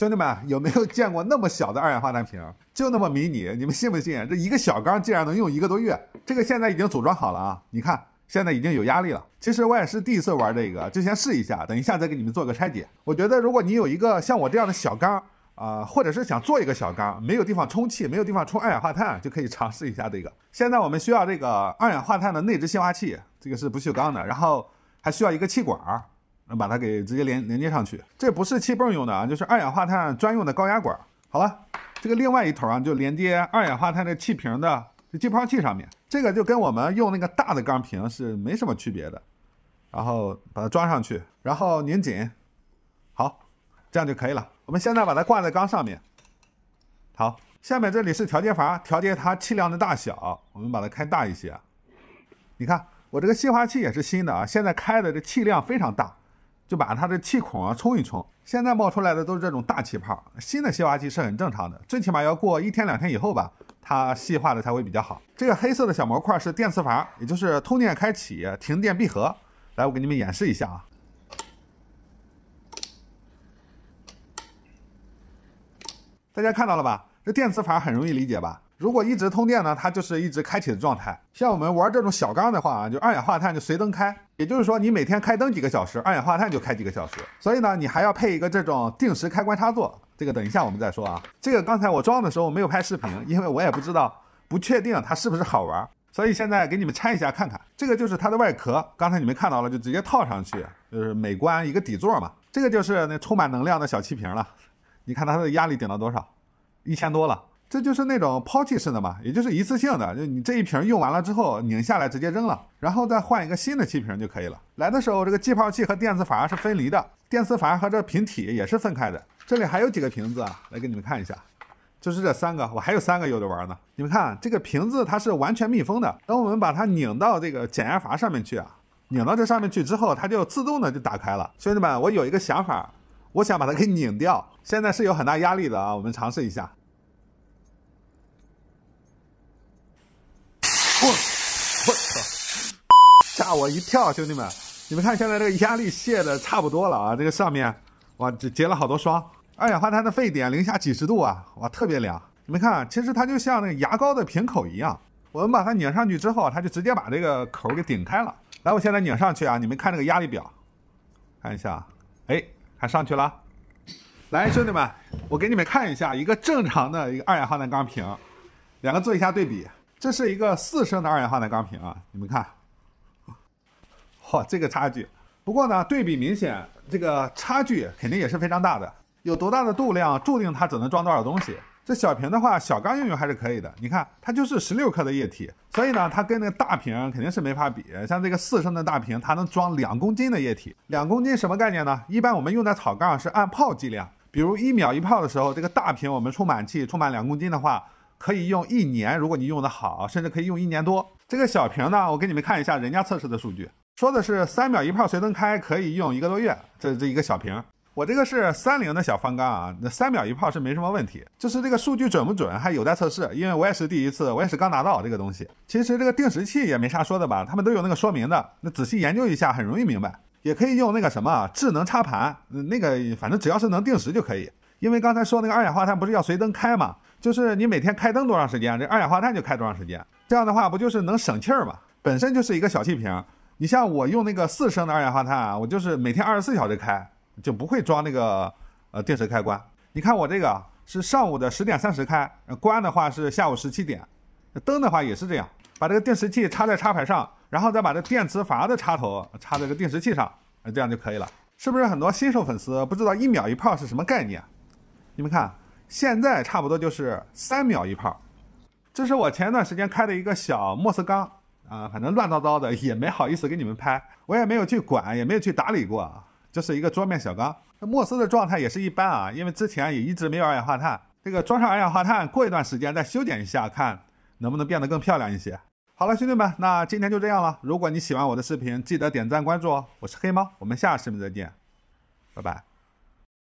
兄弟们，有没有见过那么小的二氧化碳瓶？就那么迷你，你们信不信？这一个小缸竟然能用一个多月。这个现在已经组装好了啊！你看，现在已经有压力了。其实我也是第一次玩这个，就先试一下，等一下再给你们做个拆解。我觉得，如果你有一个像我这样的小缸，啊，或者是想做一个小缸，没有地方充气，没有地方充二氧化碳，就可以尝试一下这个。现在我们需要这个二氧化碳的内置净化器，这个是不锈钢的，然后还需要一个气管儿。能把它给直接连连接上去，这不是气泵用的啊，就是二氧化碳专用的高压管。好了，这个另外一头啊，就连接二氧化碳的气瓶的气泡器上面。这个就跟我们用那个大的钢瓶是没什么区别的。然后把它装上去，然后拧紧，好，这样就可以了。我们现在把它挂在缸上面。好，下面这里是调节阀，调节它气量的大小。我们把它开大一些。你看，我这个气化器也是新的啊，现在开的这气量非常大。就把它的气孔啊冲一冲，现在冒出来的都是这种大气泡，新的吸化器是很正常的，最起码要过一天两天以后吧，它细化的才会比较好。这个黑色的小模块是电磁阀，也就是通电开启，停电闭合。来，我给你们演示一下啊，大家看到了吧？这电磁阀很容易理解吧？如果一直通电呢，它就是一直开启的状态。像我们玩这种小缸的话啊，就二氧化碳就随灯开，也就是说你每天开灯几个小时，二氧化碳就开几个小时。所以呢，你还要配一个这种定时开关插座，这个等一下我们再说啊。这个刚才我装的时候没有拍视频，因为我也不知道不确定它是不是好玩，所以现在给你们拆一下看看。这个就是它的外壳，刚才你们看到了，就直接套上去，就是美观一个底座嘛。这个就是那充满能量的小气瓶了，你看它的压力顶到多少，一千多了。这就是那种抛弃式的嘛，也就是一次性的，就你这一瓶用完了之后拧下来直接扔了，然后再换一个新的气瓶就可以了。来的时候这个气泡器和电磁阀是分离的，电磁阀和这瓶体也是分开的。这里还有几个瓶子啊，来给你们看一下，就是这三个，我还有三个有的玩呢。你们看这个瓶子它是完全密封的，等我们把它拧到这个减压阀上面去啊，拧到这上面去之后，它就自动的就打开了。兄弟们，我有一个想法，我想把它给拧掉，现在是有很大压力的啊，我们尝试一下。我我操！吓我一跳，兄弟们，你们看现在这个压力卸的差不多了啊，这个上面哇结了好多霜。二氧化碳的沸点零下几十度啊，哇特别凉。你们看，其实它就像那个牙膏的瓶口一样，我们把它拧上去之后，它就直接把这个口给顶开了。来，我现在拧上去啊，你们看这个压力表，看一下，哎，还上去了。来，兄弟们，我给你们看一下一个正常的一个二氧化碳钢瓶，两个做一下对比。这是一个四升的二氧化碳钢瓶啊，你们看，嚯，这个差距。不过呢，对比明显，这个差距肯定也是非常大的。有多大的度量，注定它只能装多少东西。这小瓶的话，小缸用用还是可以的。你看，它就是十六克的液体，所以呢，它跟那个大瓶肯定是没法比。像这个四升的大瓶，它能装两公斤的液体。两公斤什么概念呢？一般我们用在草缸是按泡计量，比如一秒一泡的时候，这个大瓶我们充满气，充满两公斤的话。可以用一年，如果你用得好，甚至可以用一年多。这个小瓶呢，我给你们看一下人家测试的数据，说的是三秒一泡随灯开，可以用一个多月。这这一个小瓶，我这个是三菱的小方缸啊，那三秒一泡是没什么问题。就是这个数据准不准还有待测试，因为我也是第一次，我也是刚拿到这个东西。其实这个定时器也没啥说的吧，他们都有那个说明的，那仔细研究一下很容易明白。也可以用那个什么智能插盘，那个反正只要是能定时就可以。因为刚才说那个二氧化碳不是要随灯开嘛。就是你每天开灯多长时间，这二氧化碳就开多长时间。这样的话不就是能省气儿吗？本身就是一个小气瓶。你像我用那个四升的二氧化碳啊，我就是每天二十四小时开，就不会装那个呃定时开关。你看我这个是上午的十点三十开，关的话是下午十七点。灯的话也是这样，把这个定时器插在插排上，然后再把这电池阀的插头插在这个定时器上，这样就可以了。是不是很多新手粉丝不知道一秒一泡是什么概念？你们看。现在差不多就是三秒一泡，这是我前一段时间开的一个小莫斯缸啊，反正乱糟糟的，也没好意思给你们拍，我也没有去管，也没有去打理过，就是一个桌面小缸。莫斯的状态也是一般啊，因为之前也一直没有二氧化碳，这个装上二氧化碳，过一段时间再修剪一下，看能不能变得更漂亮一些。好了，兄弟们，那今天就这样了。如果你喜欢我的视频，记得点赞关注哦。我是黑猫，我们下个视频再见，拜拜。